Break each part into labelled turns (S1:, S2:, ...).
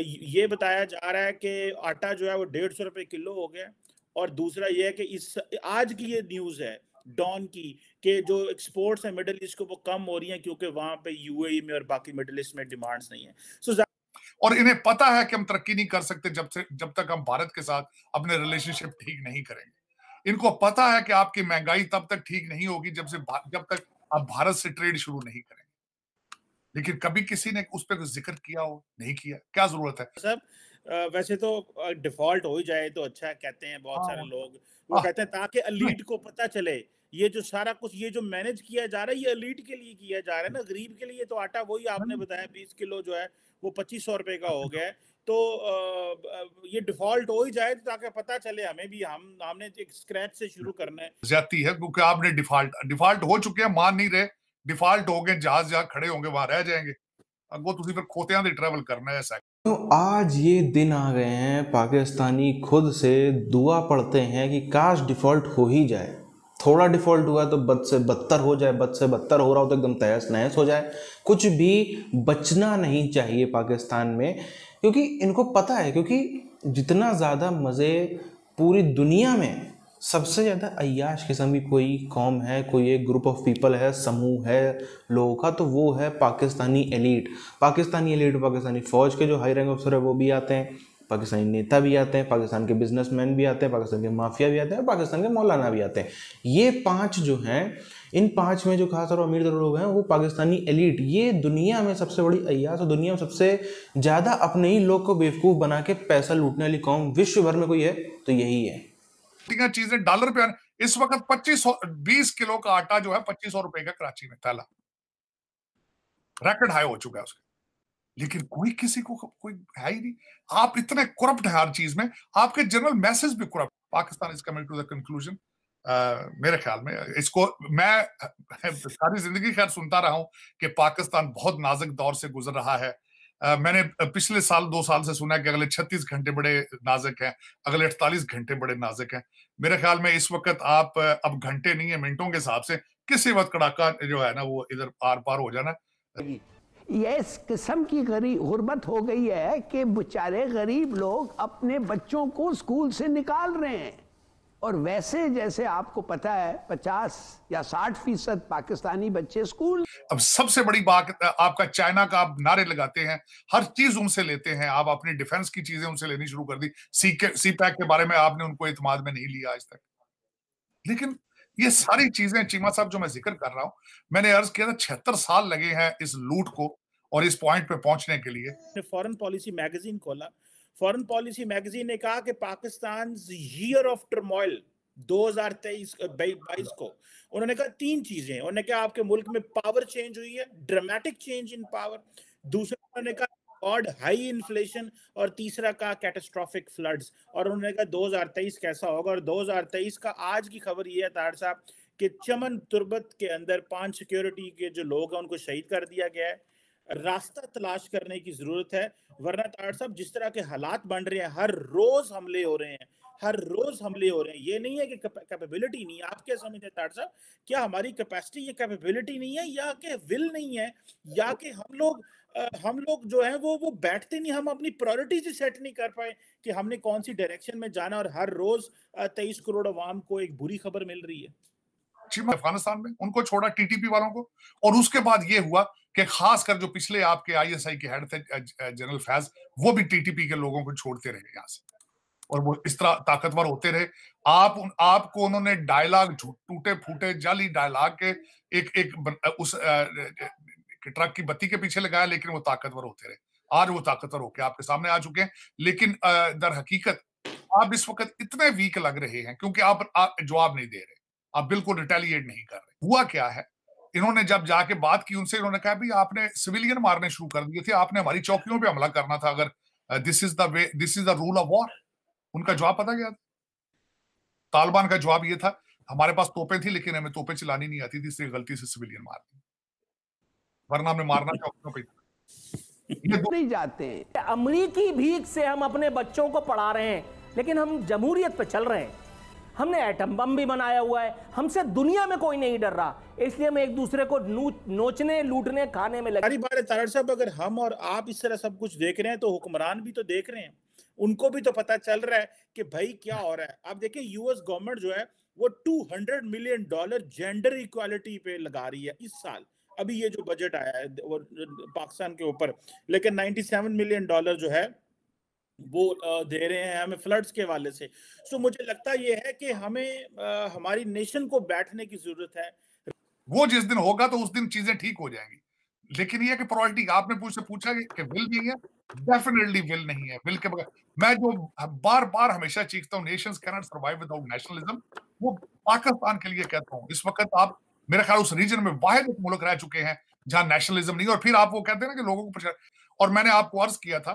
S1: ये बताया जा रहा है कि आटा जो है वो डेढ़ सौ रुपये किलो हो गया और दूसरा ये है कि इस आज की ये न्यूज़ है डॉन की कि जो एक्सपोर्ट्स हैं मिडल ईस्ट को वो कम हो रही हैं क्योंकि वहाँ पे यूएई में और बाकी मिडल ईस्ट में डिमांड्स नहीं है
S2: सो so, और इन्हें पता है कि हम तरक्की नहीं कर सकते जब से जब तक हम भारत के साथ अपने रिलेशनशिप ठीक नहीं करेंगे इनको पता है कि आपकी महंगाई तब तक ठीक नहीं होगी जब से जब तक आप भारत से ट्रेड शुरू नहीं करें लेकिन कभी किसी ने उस पर कुछ जिक्र किया हो नहीं किया क्या
S1: जरूरत है सर वैसे तो डिफॉल्ट हो ही जाए तो अच्छा कहते हैं बहुत सारे हाँ। लोग वो हाँ। कहते हैं ताकि अलीट को पता चले ये जो सारा कुछ ये जो मैनेज किया जा रहा है ये अलीट के लिए किया जा रहा है ना हाँ। गरीब के लिए तो आटा वही आपने बताया बीस किलो जो है वो पच्चीस सौ रुपए का हो गया है तो ये डिफॉल्ट हो ही जाए तो ताकि पता चले हमें भी हम हमने एक स्क्रैच से शुरू करना है
S2: ज्यादा है क्योंकि आपने डिफॉल्ट डिफॉल्ट हो चुके हैं मान नहीं रहे ਡਿਫਾਲਟ ਹੋ गए ਜਹਾਜ਼ ਜਾ ਖੜੇ ਹੋਗੇ वहां रह जाएंगे ਅੱਗੋਂ ਤੁਸੀਂ ਫਿਰ ਖੋਤਿਆਂ ਦੇ ਟਰੈਵਲ ਕਰਨਾ ਹੈ तो
S3: आज ये दिन आ गए हैं पाकिस्तानी खुद से दुआ पढ़ते हैं कि काश डिफ़ॉल्ट हो ही जाए थोड़ा डिफ़ॉल्ट हुआ तो बद से बदतर हो जाए बद से बदतर हो रहा हो तो एकदम तहस नहस हो जाए कुछ भी बचना नहीं चाहिए पाकिस्तान में क्योंकि इनको पता है क्योंकि जितना ज़्यादा मज़े पूरी दुनिया में सबसे ज़्यादा अयाश किस्म की कोई कौम है कोई एक ग्रुप ऑफ पीपल है समूह है लोगों का तो वो है पाकिस्तानी एलिट पाकिस्तानी एलिट पाकिस्तानी फ़ौज के जो हाई रैंक अफसर है वो भी आते हैं पाकिस्तानी नेता भी आते हैं पाकिस्तान के बिजनेसमैन भी आते हैं पाकिस्तान के माफिया भी आते हैं पाकिस्तान के मौलाना भी आते हैं ये पांच जो हैं इन पांच में जो खासतौर पर अमीर लोग हैं वो पाकिस्तानी एलिट ये दुनिया में सबसे बड़ी अयास और दुनिया में सबसे ज़्यादा अपने ही लोग को बेवकूफ़ बना के पैसा लूटने वाली कौम विश्व भर में कोई है तो यही है
S2: चीजें डॉलर पे आने इस वक्त पच्चीस बीस किलो का आटा जो है पच्चीस सौ रुपए का कराची में थैला रैकेट हाई हो चुका है उसका लेकिन कोई किसी को कोई है ही नहीं आप इतने करप्ट है हर चीज में आपके जनरल मैसेज भी corrupt Pakistan is coming to the conclusion मेरे ख्याल में इसको मैं सारी जिंदगी खैर सुनता रहा हूं कि पाकिस्तान बहुत नाजुक दौर से गुजर रहा है मैंने पिछले साल दो साल से सुना है कि अगले 36 घंटे बड़े नाजुक हैं अगले 48 घंटे बड़े नाजुक हैं मेरे ख्याल में इस वक्त आप अब घंटे नहीं है मिनटों के हिसाब से किसी वक्त कड़ाका जो है ना वो इधर आर पार हो जाना
S3: ये इस किस्म की गरीब गुर्बत हो गई है कि बेचारे गरीब लोग अपने बच्चों को स्कूल से निकाल रहे हैं और वैसे जैसे आपको पता है पचास या साठ फीसद पाकिस्तानी बच्चे स्कूल
S2: अब सबसे बड़ी बात आपका चाइना का आप नारे लगाते हैं हर चीज उनसे लेते हैं आप अपनी डिफेंस की चीजें उनसे लेनी शुरू कर दी सी के सी पैक के बारे में आपने उनको इतमाद में नहीं लिया आज तक लेकिन ये सारी चीजें चीमा साहब जो मैं जिक्र कर रहा हूँ मैंने अर्ज किया था छिहत्तर साल लगे हैं इस लूट को और इस पॉइंट पे पहुंचने के लिए
S1: फॉरेन पॉलिसी मैगजीन खोला फॉरेन पॉलिसी मैगजीन ने कहा कि पाकिस्तान ईयर ऑफ टर्मोइल 2023 बाईस को उन्होंने कहा तीन चीजें उन्होंने कहा आपके मुल्क में पावर चेंज हुई है ड्रामेटिक चेंज इन पावर दूसरा उन्होंने कहा रिकॉर्ड हाई इन्फ्लेशन और तीसरा का कैटेस्ट्रॉफिक फ्लड्स और उन्होंने कहा 2023 कैसा होगा और 2023 का आज की खबर ये है तार साहब कि चमन तुर्बत के अंदर पांच सिक्योरिटी के जो लोग हैं उनको शहीद कर दिया गया है रास्ता तलाश करने की जरूरत है वरना ताड़ साहब जिस तरह के हालात बन रहे हैं हर रोज हमले हो रहे हैं हर रोज हमले हो रहे हैं ये नहीं है कि कैपेबिलिटी नहीं आप क्या समझते हैं ताड़ साहब क्या हमारी कैपेसिटी ये कैपेबिलिटी नहीं है या के विल नहीं है या के हम लोग हम लोग जो है वो वो बैठते नहीं हम अपनी प्रायोरिटीज ही सेट नहीं कर पाए कि हमने कौन सी डायरेक्शन में जाना और हर रोज तेईस करोड़ अवाम
S2: को एक बुरी खबर मिल रही है अफगानिस्तान में उनको छोड़ा टीटीपी वालों को और उसके बाद ये हुआ कि खासकर जो पिछले आपके आईएसआई के हेड थे जनरल फैज वो भी टीटीपी के लोगों को छोड़ते रहे यहाँ से और वो इस तरह ताकतवर होते रहे आप आपको उन्होंने डायलॉग टूटे फूटे जाली डायलॉग के एक एक उस ट्रक की बत्ती के पीछे लगाया लेकिन वो ताकतवर होते रहे आज वो ताकतवर होके आपके सामने आ चुके हैं लेकिन दर हकीकत आप इस वक्त इतने वीक लग रहे हैं क्योंकि आप जवाब नहीं दे रहे आप बिल्कुल रिटेलिएट नहीं कर रहे हुआ क्या है इन्होंने जब जाके बात की उनसे इन्होंने कहा भाई आपने सिविलियन मारने शुरू कर दिए थे आपने हमारी चौकियों पे हमला करना था अगर this is the way this is the rule of war उनका जवाब पता गया तालिबान का जवाब ये था हमारे पास तोपे थी लेकिन हमें तोपे चलानी नहीं आती थी इसलिए गलती से सिविलियन मार दी वरना हमें मारना चौकियों
S3: पर नहीं जाते अमरीकी भीख से हम अपने बच्चों को पढ़ा रहे हैं लेकिन हम जमहूरियत पर चल रहे हैं हमने एटम बम भी बनाया हुआ है हमसे दुनिया में कोई नहीं डर रहा इसलिए हम एक दूसरे को नोचने लूटने खाने में लगे
S1: बार तारण साहब अगर हम और आप इस तरह सब कुछ देख रहे हैं तो हुक्मरान भी तो देख रहे हैं उनको भी तो पता चल रहा है कि भाई क्या हो रहा है आप देखें यूएस गवर्नमेंट जो है वो 200 मिलियन डॉलर जेंडर इक्वालिटी पे लगा रही है इस साल अभी ये जो बजट आया है पाकिस्तान के ऊपर लेकिन 97 मिलियन डॉलर जो है वो दे रहे हैं हमें फ्लड्स के हवाले से सो so, मुझे लगता ये है कि हमें
S2: आ, हमारी नेशन को बैठने की जरूरत है वो जिस दिन होगा तो उस दिन चीजें ठीक हो जाएंगी लेकिन ये कि प्रायोरिटी आपने पूछे पूछा कि विल नहीं है डेफिनेटली विल नहीं है विल के बगैर मैं जो बार बार हमेशा चीखता हूँ nations can not survive without nationalism वो पाकिस्तान के लिए कहता हूँ इस वक्त आप मेरे ख्याल उस रीजन में वाहिद मुल्क रह चुके हैं जहां नेशनलिज्म नहीं और फिर आप वो कहते हैं ना कि लोगों को और मैंने आपको अर्ज किया था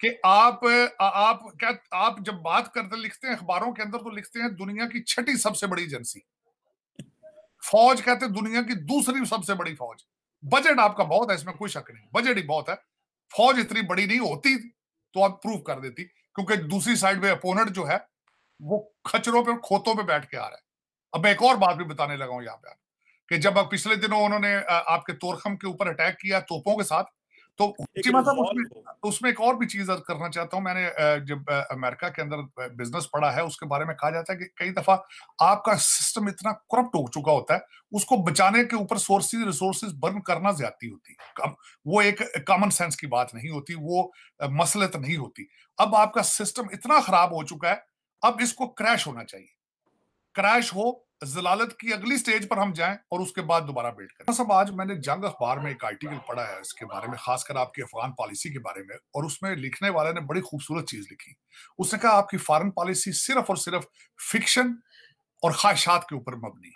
S2: कि आप आप क्या आप जब बात करते लिखते हैं अखबारों के अंदर तो लिखते हैं दुनिया की छठी सबसे बड़ी एजेंसी फौज कहते हैं दुनिया की दूसरी सबसे बड़ी फौज बजट आपका बहुत है इसमें कोई शक नहीं बजट ही बहुत है फौज इतनी बड़ी नहीं होती तो आप प्रूव कर देती क्योंकि दूसरी साइड में अपोनेंट जो है वो खचरों पे खोतों पे बैठ के आ रहा है अब मैं एक और बात भी बताने लगा हूं यहाँ पे कि जब पिछले दिनों उन्होंने आपके तोरखम के ऊपर अटैक किया तोपों के साथ तो उसकी मतलब उसमें तो उसमें एक और भी चीज करना चाहता हूं मैंने जब अमेरिका के अंदर बिजनेस पढ़ा है उसके बारे में कहा जाता है कि कई दफा आपका सिस्टम इतना करप्ट हो चुका होता है उसको बचाने के ऊपर सोर्सेज रिसोर्सेज बर्न करना ज्यादा होती है वो एक कॉमन सेंस की बात नहीं होती वो मसलत नहीं होती अब आपका सिस्टम इतना खराब हो चुका है अब इसको क्रैश होना चाहिए क्रैश हो जलालत की अगली स्टेज पर हम जाएं और उसके बाद दोबारा बिल्ड करें सब आज मैंने जंग अखबार में एक आर्टिकल पढ़ा है इसके बारे में खासकर आपकी अफगान पॉलिसी के बारे में और उसमें लिखने वाले ने बड़ी खूबसूरत चीज लिखी उसने कहा आपकी फॉरन पॉलिसी सिर्फ और सिर्फ फिक्शन और ख्वाहिशात के ऊपर मबनी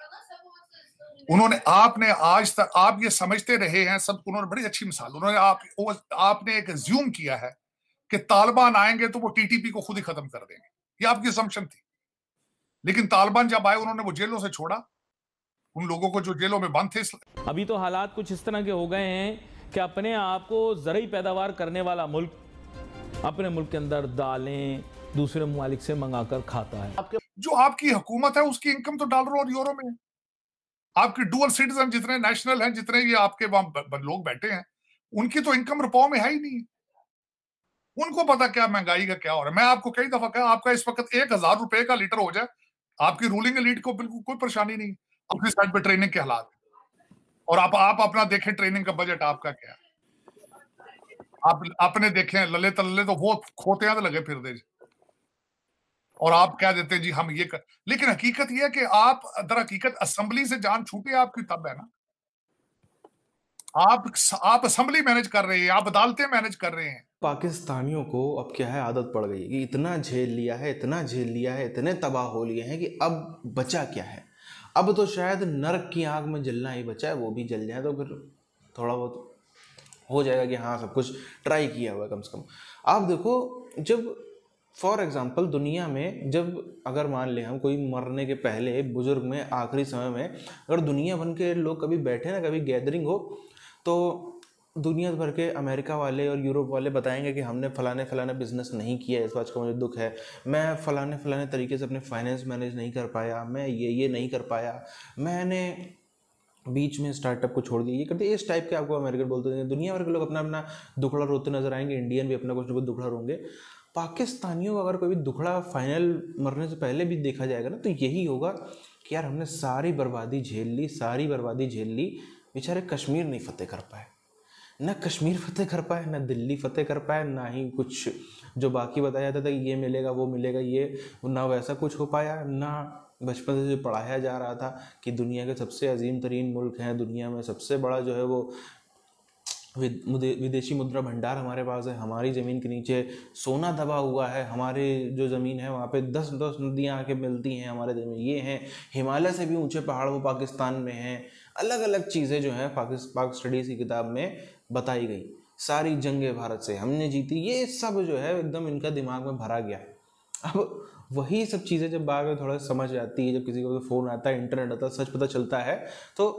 S2: उन्होंने आपने आज तक आप ये समझते रहे हैं सब उन्होंने बड़ी अच्छी मिसाल उन्होंने आप आपने एक ज्यूम किया है कि तालिबान आएंगे तो वो टीटीपी को खुद ही खत्म कर देंगे ये आपकी जम्पन थी लेकिन तालिबान जब आए उन्होंने वो जेलों से छोड़ा उन लोगों को जो जेलों में बंद थे अभी तो हालात कुछ इस तरह के हो गए हैं कि अपने आप को जरिए पैदावार करने वाला मुल्क
S1: अपने मुल्क के अंदर दालें दूसरे ममालिक से मंगाकर खाता है
S2: जो आपकी हुकूमत है उसकी इनकम तो डॉलरों और यूरो में आपके डुअल सिटीजन जितने नेशनल हैं जितने ये आपके वहां लोग बैठे हैं उनकी तो इनकम रुपयों में है ही नहीं उनको पता क्या महंगाई का क्या हो रहा है मैं आपको कई दफा कहा आपका इस वक्त एक हजार रुपए का लीटर हो जाए आपकी रूलिंग लीड को बिल्कुल कोई परेशानी नहीं अपनी साइड पे ट्रेनिंग के हालात और आप आप अपना देखें ट्रेनिंग का बजट आपका क्या है आप आपने देखे लले तल्ले तो वो खोते हैं तो लगे फिर दे और आप क्या देते हैं जी हम ये कर लेकिन हकीकत यह है कि आप दर हकीकत असेंबली से जान छूटे आपकी तब है ना आप आप असम्बली मैनेज कर रहे हैं आप अदालतें मैनेज कर रहे हैं
S3: पाकिस्तानियों को अब क्या है आदत पड़ गई कि इतना झेल लिया है इतना झेल लिया है इतने तबाह हो लिए हैं कि अब बचा क्या है अब तो शायद नरक की आग में जलना ही बचा है वो भी जल जाए तो फिर थोड़ा बहुत हो जाएगा कि हाँ सब कुछ ट्राई किया हुआ कम से कम आप देखो जब फॉर एग्ज़ाम्पल दुनिया में जब अगर मान लें हम कोई मरने के पहले बुज़ुर्ग में आखिरी समय में अगर दुनिया बन के लोग कभी बैठे ना कभी गैदरिंग हो तो दुनिया भर के अमेरिका वाले और यूरोप वाले बताएंगे कि हमने फ़लाने फ़लाने बिज़नेस नहीं किया इस बात का मुझे दुख है मैं फ़लाने फ़लाने तरीके से अपने फाइनेंस मैनेज नहीं कर पाया मैं ये ये नहीं कर पाया मैंने बीच में स्टार्टअप को छोड़ दिया ये करते इस टाइप के आपको अमेरिकन बोलते हैं दुनिया भर के लोग अपना अपना दुखड़ा रोते नजर आएंगे इंडियन भी अपना कुछ ना कुछ दुखड़ा रोंगे पाकिस्तानियों का अगर कोई दुखड़ा फाइनल मरने से पहले भी देखा जाएगा ना तो यही होगा कि यार हमने सारी बर्बादी झेल ली सारी बर्बादी झेल ली बेचारे कश्मीर नहीं फतेह कर पाए ना कश्मीर फतेह कर पाए ना दिल्ली फतेह कर पाए ना ही कुछ जो बाकी बताया जाता था कि ये मिलेगा वो मिलेगा ये ना वैसा कुछ हो पाया ना बचपन से जो पढ़ाया जा रहा था कि दुनिया के सबसे अजीम तरीन मुल्क हैं दुनिया में सबसे बड़ा जो है वो विदेशी मुद्रा भंडार हमारे पास है हमारी ज़मीन के नीचे सोना दबा हुआ है हमारे जो ज़मीन है वहाँ पे दस दस नदियाँ आके मिलती हैं हमारे ज़मीन ये हैं हिमालय से भी ऊंचे पहाड़ वो पाकिस्तान में हैं अलग अलग चीज़ें जो हैं पाक स्टडीज़ की किताब में बताई गई सारी जंगें भारत से हमने जीती ये सब जो है एकदम इनका दिमाग में भरा गया अब वही सब चीज़ें जब बाद में थोड़ा समझ आती है जब किसी को तो फ़ोन आता है इंटरनेट आता है सच पता चलता है तो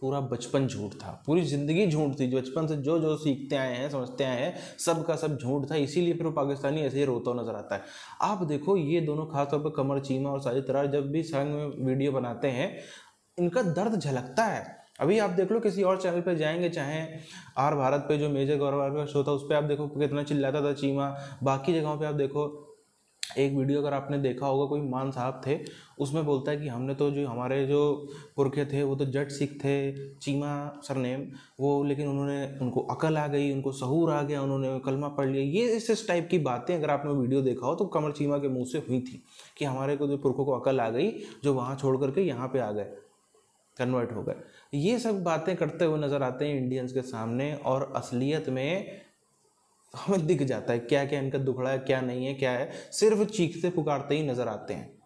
S3: पूरा बचपन झूठ था पूरी ज़िंदगी झूठ थी बचपन से जो जो सीखते आए हैं समझते आए हैं सब का सब झूठ था इसीलिए फिर वो पाकिस्तानी ऐसे ही रोता नजर आता है आप देखो ये दोनों खासतौर पर कमर चीमा और साजिद तरार जब भी संग में वीडियो बनाते हैं इनका दर्द झलकता है अभी आप देख लो किसी और चैनल पे जाएंगे चाहे आर भारत पे जो मेजर गौरव का शो था उस पर आप देखो कितना चिल्लाता था चीमा बाकी जगहों पे आप देखो एक वीडियो अगर आपने देखा होगा कोई मान साहब थे उसमें बोलता है कि हमने तो जो हमारे जो पुरखे थे वो तो जट सिख थे चीमा सरनेम वो लेकिन उन्होंने उनको अकल आ गई उनको सहूर आ गया उन्होंने कलमा पढ़ लिया ये इस इस टाइप की बातें अगर आपने वीडियो देखा हो तो कमर चीमा के मुंह से हुई थी कि हमारे को जो पुरखों को अकल आ गई जो वहाँ छोड़ करके यहाँ पर आ गए कन्वर्ट हो गए ये सब बातें करते हुए नज़र आते हैं इंडियंस के सामने और असलियत में हमें दिख जाता है क्या क्या इनका दुखड़ा है क्या नहीं है क्या है सिर्फ चीखते पुकारते ही नज़र आते हैं